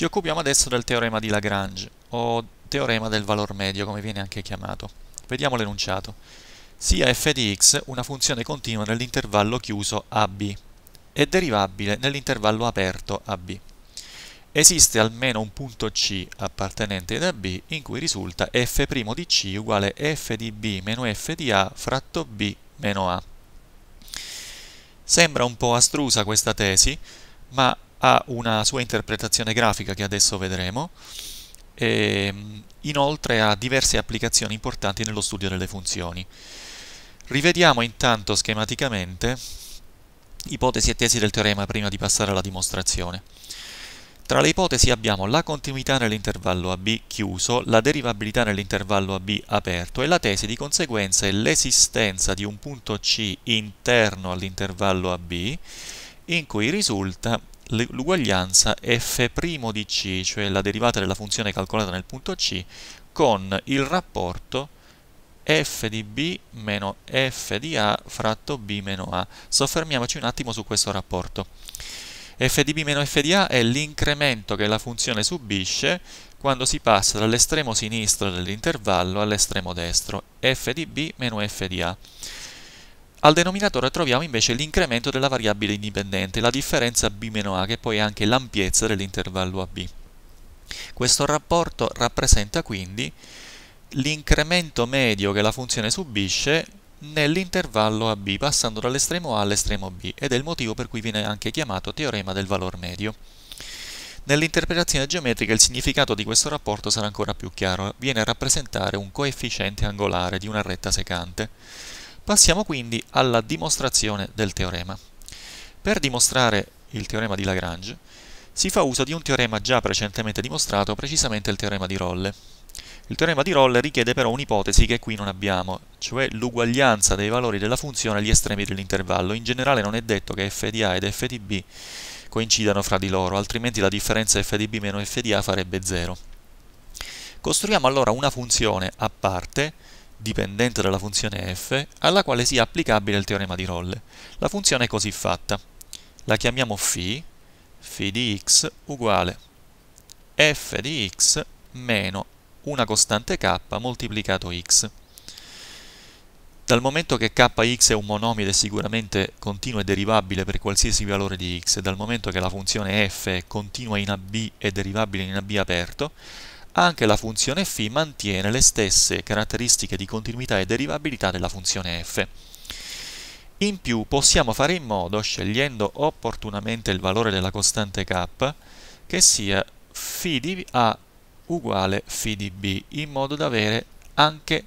Ci occupiamo adesso del teorema di Lagrange, o teorema del valor medio, come viene anche chiamato. Vediamo l'enunciato. Sia f di x una funzione continua nell'intervallo chiuso AB e derivabile nell'intervallo aperto AB. Esiste almeno un punto C appartenente ad AB in cui risulta f' di C uguale f di B meno f di A fratto B meno A. Sembra un po' astrusa questa tesi, ma ha una sua interpretazione grafica che adesso vedremo e ehm, inoltre ha diverse applicazioni importanti nello studio delle funzioni. Rivediamo intanto schematicamente ipotesi e tesi del teorema prima di passare alla dimostrazione. Tra le ipotesi abbiamo la continuità nell'intervallo AB chiuso, la derivabilità nell'intervallo AB aperto e la tesi di conseguenza è l'esistenza di un punto C interno all'intervallo AB in cui risulta l'uguaglianza f' di c, cioè la derivata della funzione calcolata nel punto C, con il rapporto f di b meno f di a fratto b meno a. Soffermiamoci un attimo su questo rapporto. f di b meno f di a è l'incremento che la funzione subisce quando si passa dall'estremo sinistro dell'intervallo all'estremo destro, f di b meno f di a. Al denominatore troviamo invece l'incremento della variabile indipendente, la differenza b-a che poi è anche l'ampiezza dell'intervallo ab. Questo rapporto rappresenta quindi l'incremento medio che la funzione subisce nell'intervallo AB, passando dall'estremo A all'estremo B, ed è il motivo per cui viene anche chiamato teorema del valor medio. Nell'interpretazione geometrica il significato di questo rapporto sarà ancora più chiaro, viene a rappresentare un coefficiente angolare di una retta secante. Passiamo quindi alla dimostrazione del teorema. Per dimostrare il teorema di Lagrange si fa uso di un teorema già precedentemente dimostrato, precisamente il teorema di Rolle. Il teorema di Rolle richiede però un'ipotesi che qui non abbiamo, cioè l'uguaglianza dei valori della funzione agli estremi dell'intervallo. In generale non è detto che f di a ed f di b coincidano fra di loro, altrimenti la differenza f di b meno f di a farebbe 0. Costruiamo allora una funzione a parte dipendente dalla funzione f, alla quale sia applicabile il teorema di Rolle. La funzione è così fatta. La chiamiamo φ, φ di x uguale f di x meno una costante k moltiplicato x. Dal momento che kx è un monomide sicuramente continuo e derivabile per qualsiasi valore di x, e dal momento che la funzione f è continua in ab e derivabile in ab aperto, anche la funzione f mantiene le stesse caratteristiche di continuità e derivabilità della funzione f. In più possiamo fare in modo, scegliendo opportunamente il valore della costante k, che sia φ di A uguale φ di B, in modo da avere anche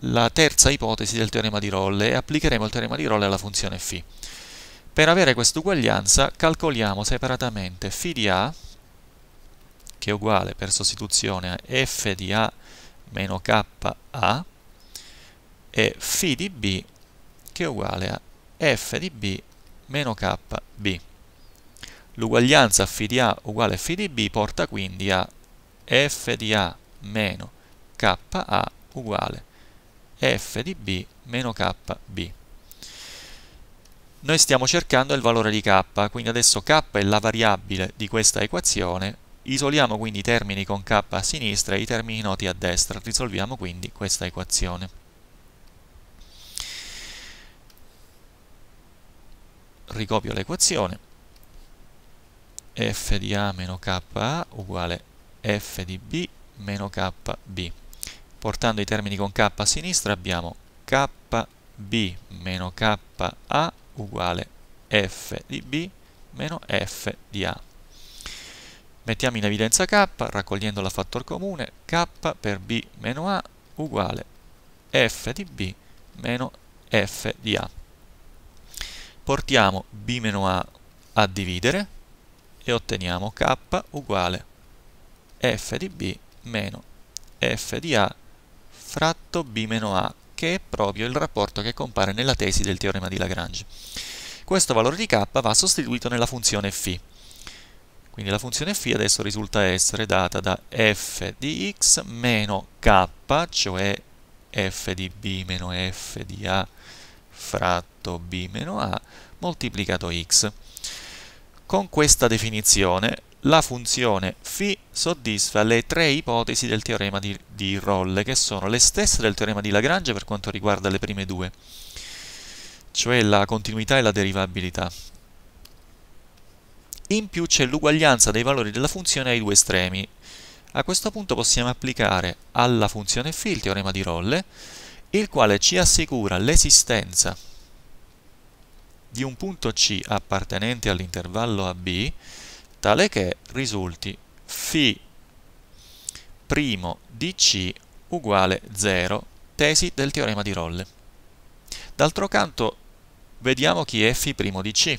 la terza ipotesi del teorema di Rolle e applicheremo il teorema di Rolle alla funzione φ. Per avere quest'uguaglianza calcoliamo separatamente φ di A che è uguale per sostituzione a f di a meno k a e φ di b che è uguale a f di b meno k b. L'uguaglianza φ di a uguale a φ di b porta quindi a f di a meno k a uguale f di b meno k b. Noi stiamo cercando il valore di k, quindi adesso k è la variabile di questa equazione Isoliamo quindi i termini con k a sinistra e i termini noti a destra, risolviamo quindi questa equazione. Ricopio l'equazione, f di a meno k a uguale f di b meno k b. Portando i termini con k a sinistra abbiamo k b meno k a uguale f di b meno f di a Mettiamo in evidenza k raccogliendo la fattor comune, k per b meno a uguale f di b meno f di a. Portiamo b meno a a dividere e otteniamo k uguale f di b meno f di a fratto b meno a, che è proprio il rapporto che compare nella tesi del teorema di Lagrange. Questo valore di k va sostituito nella funzione φ. Quindi la funzione φ adesso risulta essere data da f di x meno k, cioè f di b meno f di a fratto b meno a moltiplicato x. Con questa definizione la funzione φ soddisfa le tre ipotesi del teorema di, di, Rolle, che sono le stesse del teorema di Lagrange per quanto riguarda le prime due, cioè la continuità e la derivabilità. In più c'è l'uguaglianza dei valori della funzione ai due estremi. A questo punto possiamo applicare alla funzione phi il teorema di Rolle, il quale ci assicura l'esistenza di un punto C appartenente all'intervallo AB, tale che risulti φ' primo di C uguale 0, tesi del teorema di Rolle. D'altro canto, vediamo chi è φ' primo di C.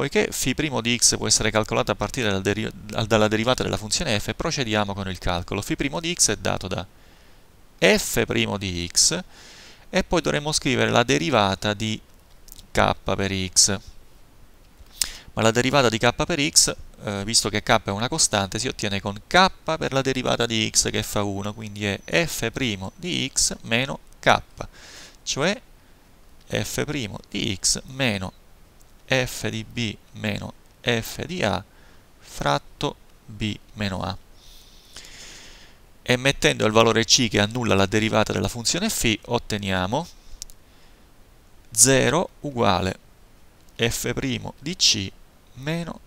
Poiché φ' di x può essere calcolata a partire dal deri dalla derivata della funzione f, procediamo con il calcolo. φ' di x è dato da f' di x e poi dovremmo scrivere la derivata di k per x. Ma la derivata di k per x, eh, visto che k è una costante, si ottiene con k per la derivata di x che fa 1, quindi è f' di x meno k, cioè f' di x meno f di b meno f di a fratto b meno a e mettendo il valore c che annulla la derivata della funzione f otteniamo 0 uguale f' di c meno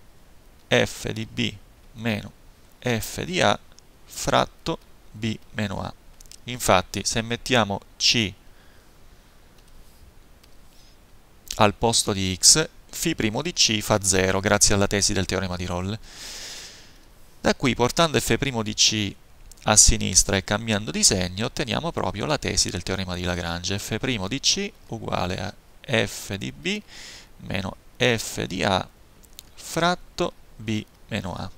f di b meno f di a fratto b meno a. Infatti se mettiamo c al posto di x φ' di C fa 0 grazie alla tesi del teorema di Rolle. Da qui portando f' di C a sinistra e cambiando di segno otteniamo proprio la tesi del teorema di Lagrange, f' di C uguale a f di B meno f di A fratto B meno A.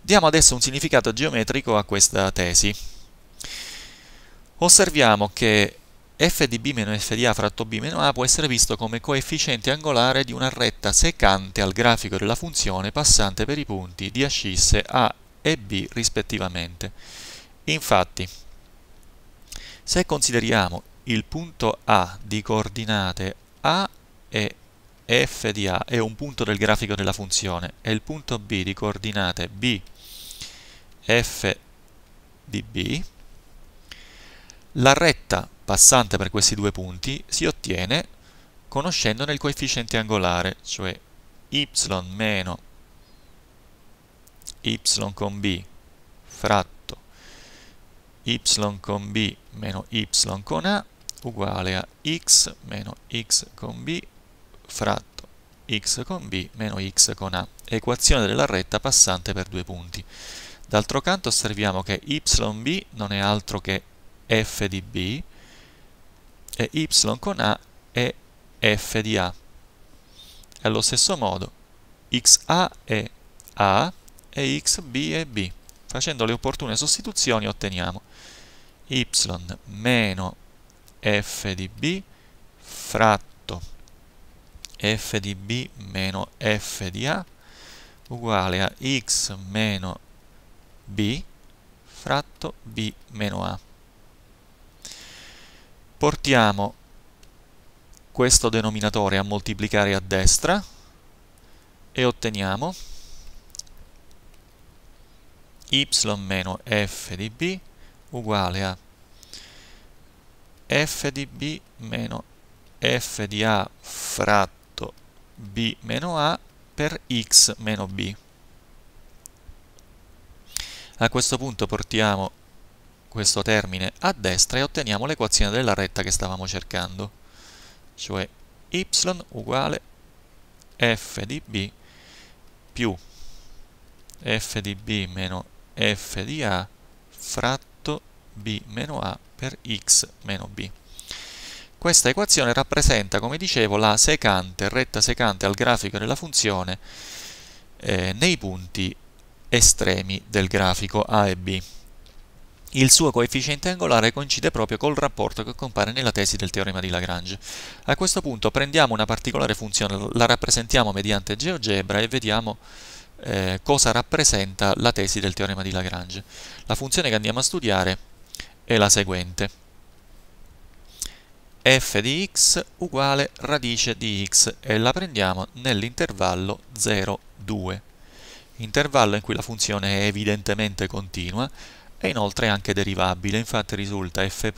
Diamo adesso un significato geometrico a questa tesi osserviamo che f di b f di a fratto b a può essere visto come coefficiente angolare di una retta secante al grafico della funzione passante per i punti di ascisse a e b rispettivamente. Infatti, se consideriamo il punto A di coordinate a e f di a è un punto del grafico della funzione e il punto B di coordinate b f di b la retta passante per questi due punti si ottiene conoscendone il coefficiente angolare, cioè y meno y con b fratto y con b meno y con a uguale a x meno x con b fratto x con b meno x con a, equazione della retta passante per due punti. D'altro canto osserviamo che yb non è altro che f di b e y con a è f di a. Allo stesso modo, xa è a e xb è b. Facendo le opportune sostituzioni otteniamo y meno f di b fratto f di b meno f di a uguale a x meno b fratto b meno a portiamo questo denominatore a moltiplicare a destra e otteniamo y-f meno di b uguale a f di b meno f di a fratto b meno a per x meno b. A questo punto portiamo questo termine a destra e otteniamo l'equazione della retta che stavamo cercando, cioè y uguale f di b più f di b meno f di a fratto b meno a per x meno b. Questa equazione rappresenta, come dicevo, la secante, retta secante al grafico della funzione eh, nei punti estremi del grafico a e b. Il suo coefficiente angolare coincide proprio col rapporto che compare nella tesi del teorema di Lagrange. A questo punto prendiamo una particolare funzione, la rappresentiamo mediante GeoGebra e vediamo eh, cosa rappresenta la tesi del teorema di Lagrange. La funzione che andiamo a studiare è la seguente f di x uguale radice di x e la prendiamo nell'intervallo 0, 2, intervallo in cui la funzione è evidentemente continua, è inoltre anche derivabile, infatti risulta f'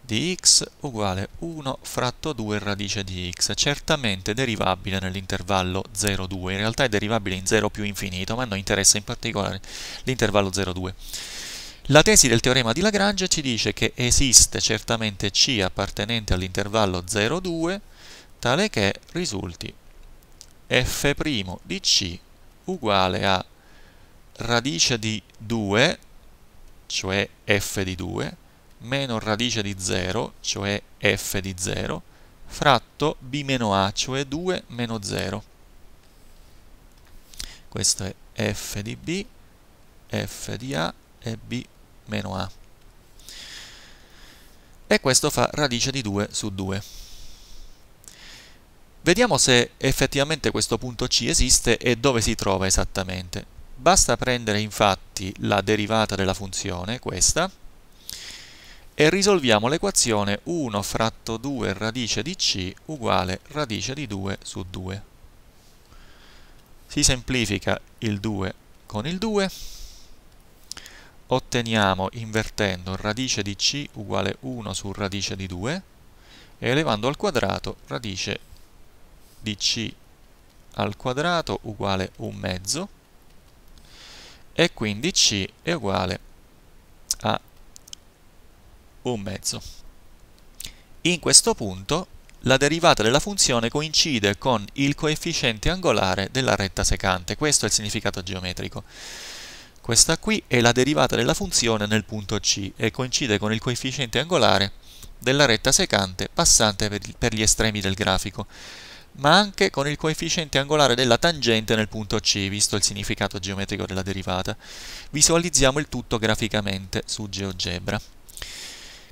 di x uguale 1 fratto 2 radice di x, certamente derivabile nell'intervallo 0,2, in realtà è derivabile in 0 più infinito, ma a noi interessa in particolare l'intervallo 0,2. La tesi del teorema di Lagrange ci dice che esiste certamente c appartenente all'intervallo 0,2, tale che risulti f' di c uguale a radice di 2 cioè f di 2, meno radice di 0, cioè f di 0, fratto b meno a, cioè 2 meno 0. Questo è f di b, f di a e b meno a. E questo fa radice di 2 su 2. Vediamo se effettivamente questo punto C esiste e dove si trova esattamente. Basta prendere infatti la derivata della funzione, questa, e risolviamo l'equazione 1 fratto 2 radice di c uguale radice di 2 su 2. Si semplifica il 2 con il 2, otteniamo invertendo radice di c uguale 1 su radice di 2 e elevando al quadrato radice di c al quadrato uguale 1 mezzo e quindi C è uguale a un mezzo. In questo punto la derivata della funzione coincide con il coefficiente angolare della retta secante, questo è il significato geometrico. Questa qui è la derivata della funzione nel punto C e coincide con il coefficiente angolare della retta secante passante per gli estremi del grafico ma anche con il coefficiente angolare della tangente nel punto C, visto il significato geometrico della derivata. Visualizziamo il tutto graficamente su GeoGebra.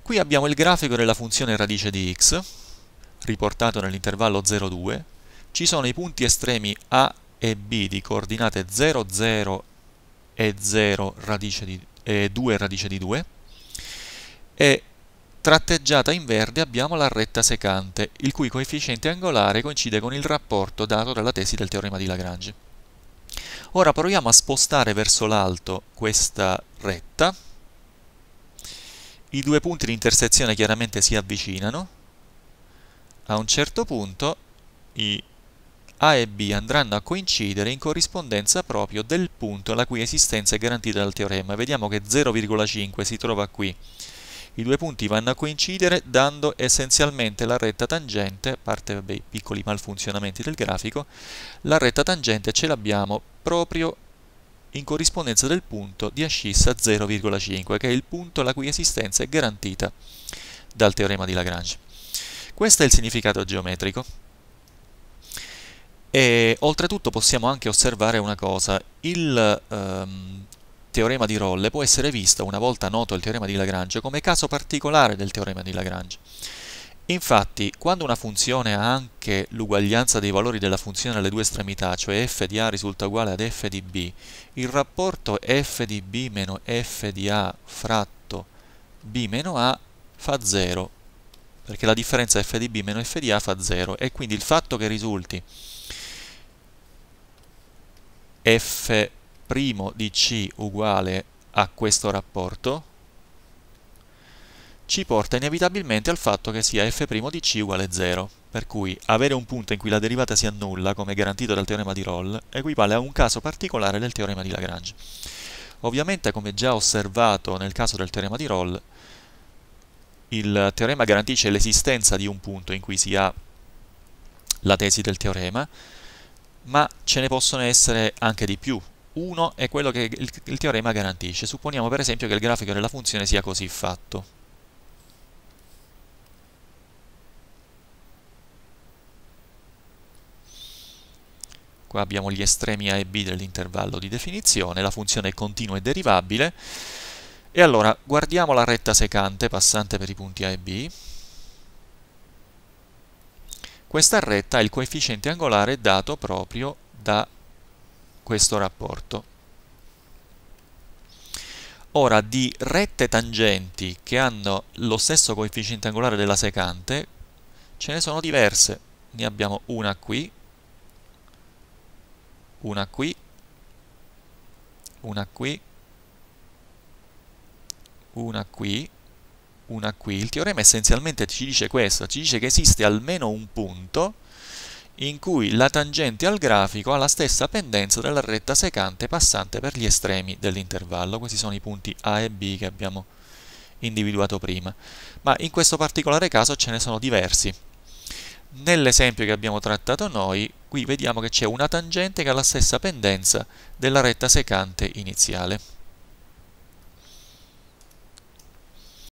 Qui abbiamo il grafico della funzione radice di x, riportato nell'intervallo 0,2. Ci sono i punti estremi A e B di coordinate 0, 0 e 0 radice di, eh, 2 radice di 2 e Tratteggiata in verde abbiamo la retta secante, il cui coefficiente angolare coincide con il rapporto dato dalla tesi del teorema di Lagrange. Ora proviamo a spostare verso l'alto questa retta, i due punti di intersezione chiaramente si avvicinano, a un certo punto i A e B andranno a coincidere in corrispondenza proprio del punto la cui esistenza è garantita dal teorema. Vediamo che 0,5 si trova qui i due punti vanno a coincidere dando essenzialmente la retta tangente, a parte i piccoli malfunzionamenti del grafico, la retta tangente ce l'abbiamo proprio in corrispondenza del punto di ascissa 0,5, che è il punto la cui esistenza è garantita dal teorema di Lagrange. Questo è il significato geometrico. E oltretutto possiamo anche osservare una cosa, il, ehm, teorema di Rolle può essere visto, una volta noto il teorema di Lagrange, come caso particolare del teorema di Lagrange. Infatti, quando una funzione ha anche l'uguaglianza dei valori della funzione alle due estremità, cioè f di a risulta uguale ad f di b, il rapporto f di b meno f di a fratto b meno a fa 0, perché la differenza f di b meno f di a fa 0, e quindi il fatto che risulti f primo di C uguale a questo rapporto ci porta inevitabilmente al fatto che sia f' di c uguale 0, per cui avere un punto in cui la derivata si annulla, come garantito dal teorema di Rolle, equivale a un caso particolare del teorema di Lagrange. Ovviamente, come già osservato nel caso del teorema di Rolle, il teorema garantisce l'esistenza di un punto in cui si ha la tesi del teorema, ma ce ne possono essere anche di più, 1 è quello che il, il teorema garantisce. Supponiamo per esempio che il grafico della funzione sia così fatto. Qua abbiamo gli estremi A e B dell'intervallo di definizione, la funzione è continua e derivabile. E allora guardiamo la retta secante passante per i punti A e B. Questa retta ha il coefficiente angolare dato proprio da questo rapporto. Ora, di rette tangenti che hanno lo stesso coefficiente angolare della secante, ce ne sono diverse. Ne abbiamo una qui, una qui, una qui, una qui, una qui. Il teorema essenzialmente ci dice questo, ci dice che esiste almeno un punto in cui la tangente al grafico ha la stessa pendenza della retta secante passante per gli estremi dell'intervallo. Questi sono i punti A e B che abbiamo individuato prima, ma in questo particolare caso ce ne sono diversi. Nell'esempio che abbiamo trattato noi, qui vediamo che c'è una tangente che ha la stessa pendenza della retta secante iniziale.